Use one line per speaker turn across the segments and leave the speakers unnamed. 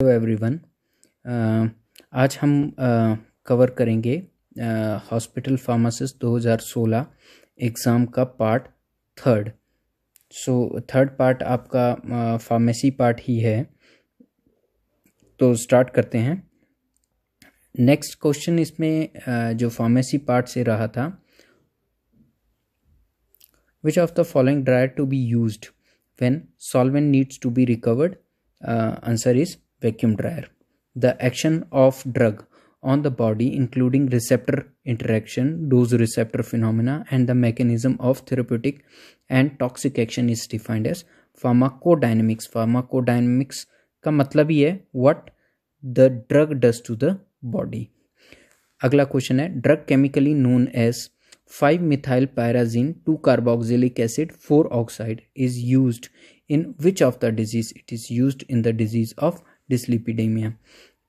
Hello everyone uh, आज हम cover uh, करेंगे हॉस्पिटल फार्मासिस्ट 2016 एग्ज़ाम का part third so third part आपका फार्मेसी uh, पार्ट ही है तो स्टार्ट करते हैं नेक्स्ट क्वेश्चन इसमें uh, जो फार्मेसी पार्ट से रहा था which of the following dryer to be used when solvent needs to be recovered answer is vacuum dryer. The action of drug on the body including receptor interaction, dose receptor phenomena and the mechanism of therapeutic and toxic action is defined as pharmacodynamics. Pharmacodynamics का मतलब ही what the drug does to the body. अगला question है Drug chemically known as five methyl pyrazine two carboxylic acid four oxide is used in which of the disease? It is used in the disease of. dyslipidemia.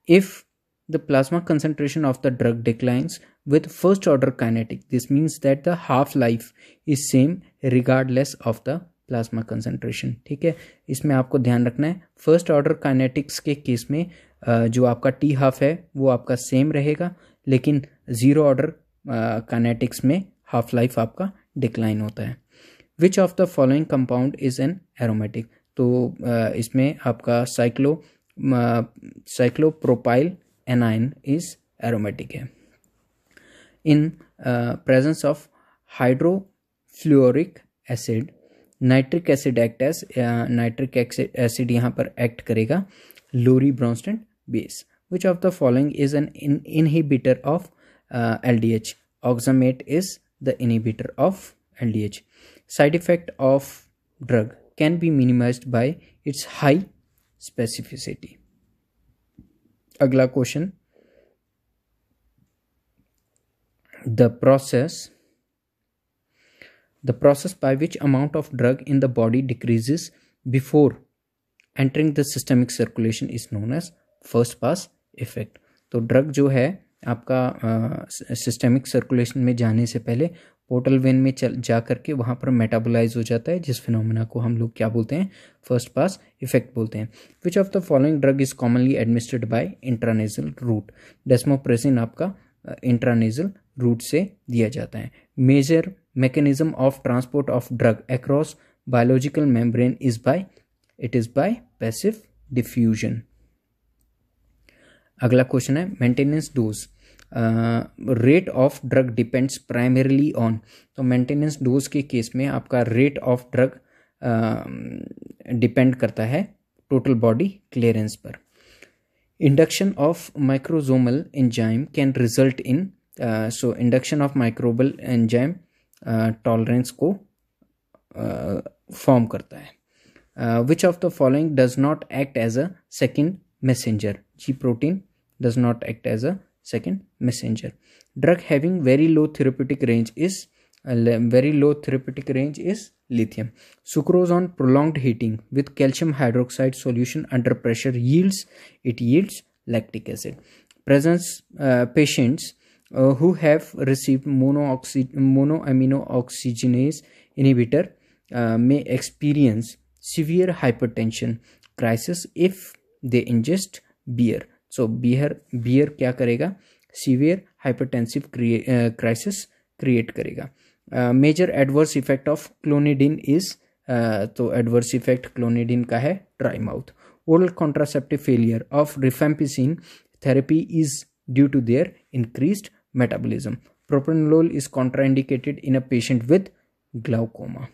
If the plasma concentration of the drug declines with first order kinetic, this means that the half-life is same regardless of the plasma concentration ठीक है इसमें आपको ध्यान रखना है first order kinetics के case में जो आपका टी हाफ है वो आपका सेम रहेगा लेकिन ज़ीरो ऑर्डर काइनेटिक्स में हाफ लाइफ आपका डिक्लाइन होता है which of the following compound is an aromatic तो uh, इसमें आपका cyclo cyclopropyl anion is aromatic है in presence of hydrofluoric acid nitric acid act as nitric acid यहाँ पर एक्ट करेगा Lowry Bronsted base which of the following is an inhibitor of L D H oxamate is the inhibitor of L D H side effect of drug can be minimise by its high specificity अगला question the process the process by which amount of drug in the body decreases before entering the systemic circulation is known as first pass effect तो drug जो है आपका systemic uh, circulation में जाने से पहले portal vein में चल जा करके वहाँ पर मेटाबोलाइज हो जाता है जिस फिनोमिना को हम लोग क्या बोलते हैं फर्स्ट पास इफेक्ट बोलते हैं which of the following drug is commonly administered by intranasal route desmopressin आपका इंट्रानेजल रूट से दिया जाता है major mechanism of transport of drug across biological membrane is by it is by passive diffusion अगला question है maintenance dose rate of drug depends primarily on तो maintenance dose के case में आपका रेट ऑफ ड्रग डिपेंड करता है total body clearance पर induction of microsomal enzyme can result in so induction of microbial enzyme tolerance को form uh, करता है which of the following does not act as a second messenger G protein does not act as a second messenger drug having very low therapeutic range is uh, very low therapeutic range is lithium sucrose on prolonged heating with calcium hydroxide solution under pressure yields it yields lactic acid presence uh, patients uh, who have received mono monoamino oxygenase inhibitor uh, may experience severe hypertension crisis if they ingest beer so beer beer क्या करेगा severe hypertensive crisis create करेगा major adverse effect of clonidine is तो adverse effect clonidine का है dry mouth oral contraceptive failure of rifampicin therapy is due to their increase metabolism propranolol is contraindicated in a patient with glaucoma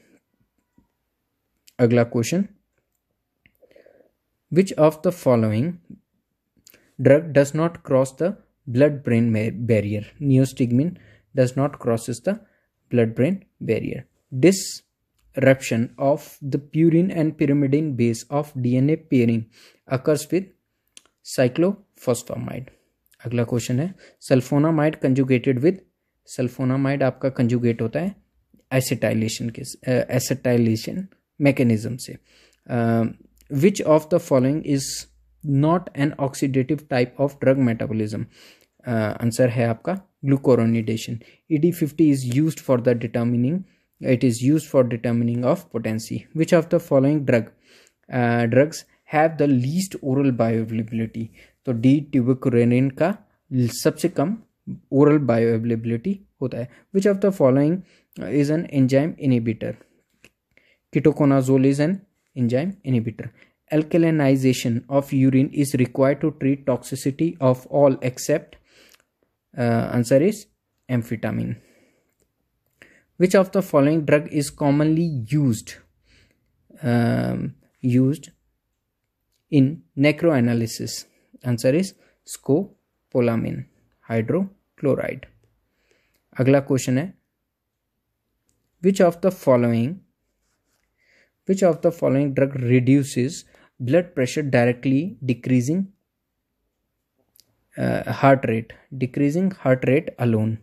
अगला question which of the following drug does not cross the blood brain barrier neostigmine does not crosses the blood brain barrier dish disruption of the purine and pyrimidine base of D N A पेरिन occurs with cyclophosphamide अगला question है sulphonamide conjugated with sulphonamide आपका conjugate होता है acetylation के acetylation mechanism से which of the following is not an oxidative type of drug metabolism answer है आपका glucuronidation E D fifty is use for the determining it is use for determining of potency which of the following drug drugs have the least oral oral तो D tubocurarine का सबसे कम oral bioavailability होता है which of the following is an enzyme inhibitor ketoconazole is an enzyme inhibitor alkalinization of urine is required to treat toxicity of all except uh, answer is amphetamine which of the following drug is commonly used um, used in necroanalysis answer is scopolamine hydrochloride. अगला question है which of the following which of the following drug reduces blood pressure directly decreasing uh, heart rate decreasing heart rate alone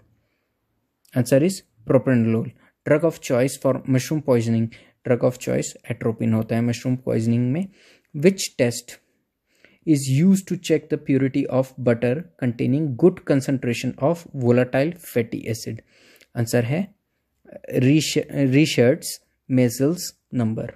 answer is propranolol Drug of choice for mushroom poisoning. Drug of choice atropine होता है mushroom poisoning में Which test is used to check the purity of butter containing good concentration of volatile fatty acid answer hai richard's measles number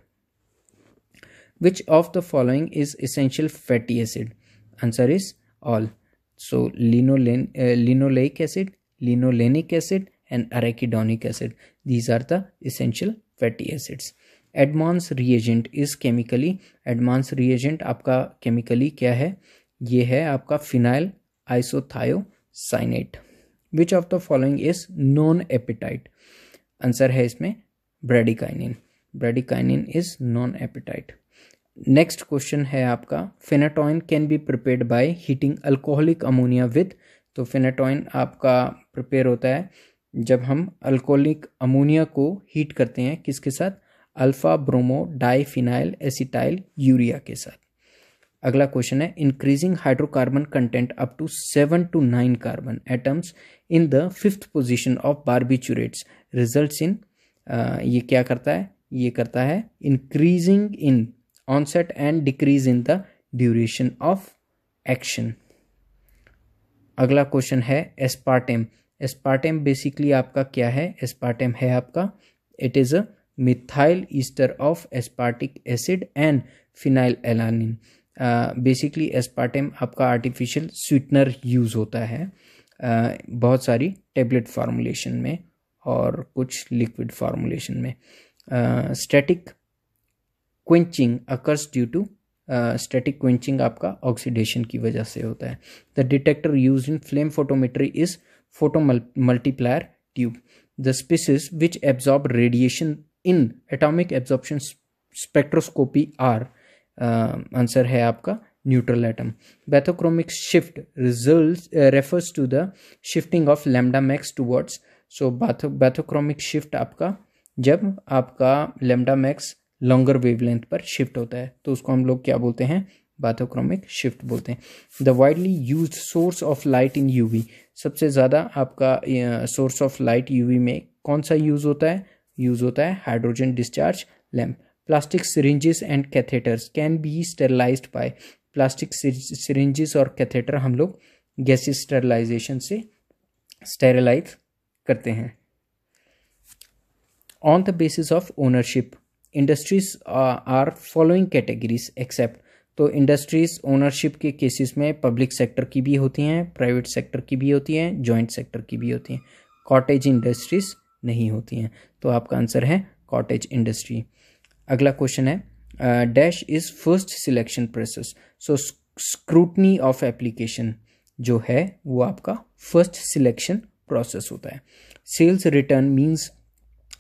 Which of the following is essential fatty acid? Answer is all. So linolen, uh, linoleic acid, linolenic acid and arachidonic acid. These are the essential fatty acids. Edman's reagent is chemically Edman's reagent आपका chemically क्या है ये है आपका phenyl isothiocyanate which of the following is non peptide answer है इसमें bradykinin bradykinin is non peptide next question है आपका phenytoin can be prepared by heating alcoholic ammonia with तो फेनाटॉइन आपका प्रिपेयर होता है जब हम अल्कोहलिक अमोनिया को हीट करते हैं किसके साथ alpha bromo diphenyl acetyl urea के साथ अगला क्वेश्चन है increasing hydrocarbon content up to seven to nine carbon atoms in the fifth position of barbiturates results in ये क्या करता है ये करता है increasing in onset and decrease in the duration of action अगला क्वेश्चन है एस्पार्टेम एस्पार्टेम बेसिकली आपका क्या है एस्पार्टेम है आपका it is a methyl ester of aspartic acid and phenyl alanine basically aspartame आपका आर्टिफिशियल स्वीटनर यूज़ होता है uh, बहुत सारी टेबलेट फार्मूलेशन में और कुछ लिक्विड फार्मूलेशन में uh, static quenching occurs due to static uh, quenching आपका ऑक्सीडेशन की वजह से होता है the detector use in flame photometry is photo multiplier tube the species which absorb radiation in atomic absorption spectroscopy are answer है आपका neutral atom bathochromic shift result refers to the shifting of lambda max towards so bathochromic shift आपका जब आपका lambda max longer wavelength पर shift होता है तो उसको हम लोग क्या बोलते हैं बाथोक्रोमिक शिफ्ट बोलते हैं the widely use source of light in U सबसे ज़्यादा आपका सोर्स ऑफ लाइट यू में कौन सा यूज़ होता है यूज़ होता है hydrogen discharge lamp plastic syringes and catheters can be sterilize by plastic syringes और कैथेटर हम लोग गैसेस स्टेरलाइजेशन से स्टेरलाइज करते हैं on the basis of ownership industries are following categories except तो इंडस्ट्रीज ओनरशिप के केसेस में पब्लिक सेक्टर की भी होती हैं प्राइवेट सेक्टर की भी होती हैं जॉइंट सेक्टर की भी होती हैं कॉटेज इंडस्ट्रीज नहीं होती हैं तो आपका आंसर है कॉटेज इंडस्ट्री अगला क्वेश्चन है dash is first selection process so scrutiny of application जो है वो आपका फर्स्ट सिलेक्शन प्रोसेस होता है sales return means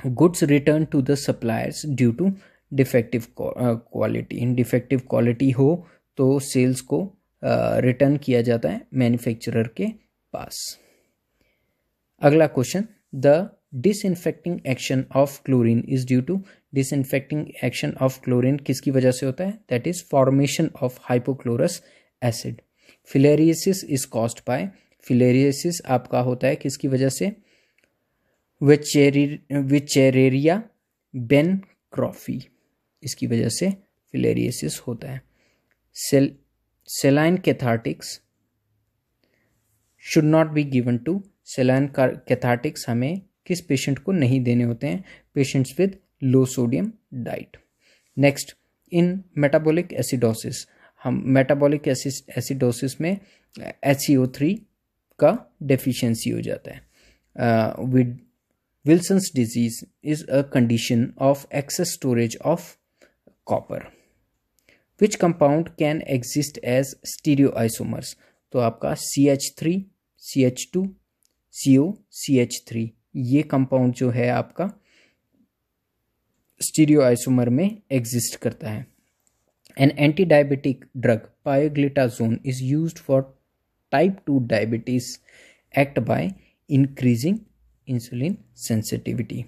goods return to the suppliers due to defective quality इन डिफेक्टिव क्वालिटी हो तो सेल्स को रिटर्न uh, किया जाता है मैन्युफैक्चरर के पास अगला question the disinfecting action of chlorine is due to dis disinfecting action of chlorine किसकी वजह से होता है that is formation of hypochlorous acid filariasis is caused by filariasis आपका होता है किसकी वजह से विचेरेरिया बेन क्रॉफी इसकी वजह से फिलेरियसिस होता है sale saline cathartics should not be given to saline cathartics हमें किस पेशेंट को नहीं देने होते हैं patients with low sodium diet next in metabolic acidosis हम मेटाबॉलिक एसिडोसिस में एच uh, का डेफिशिएंसी हो जाता है with uh, Wilson's disease is a condition of excess storage of copper. Which compound can exist as stereoisomers? तो आपका C H three C H two C O C H three ये compound जो है आपका stereo isomer में exist करता है an anti diabetic drug pioglitazone is use for type two diabetes act by increasing insulin sensitivity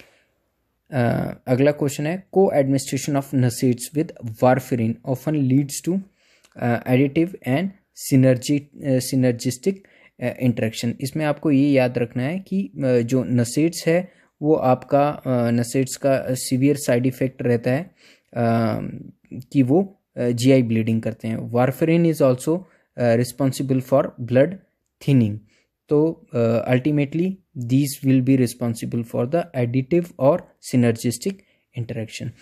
uh, अगला question है coadministration of NSAIDs with warfarin often leads to additive and synergy synergistic interaction इसमें आपको ये याद रखना है कि uh, जो नसीड्स है वो आपका नसीड्स uh, का सीवियर साइड इफेक्ट रहता है um, कि वो जीआई uh, ब्लीडिंग करते हैं warfarin is also responsible for blood thinning So uh, ultimately these will be responsible for the additive or synergistic interaction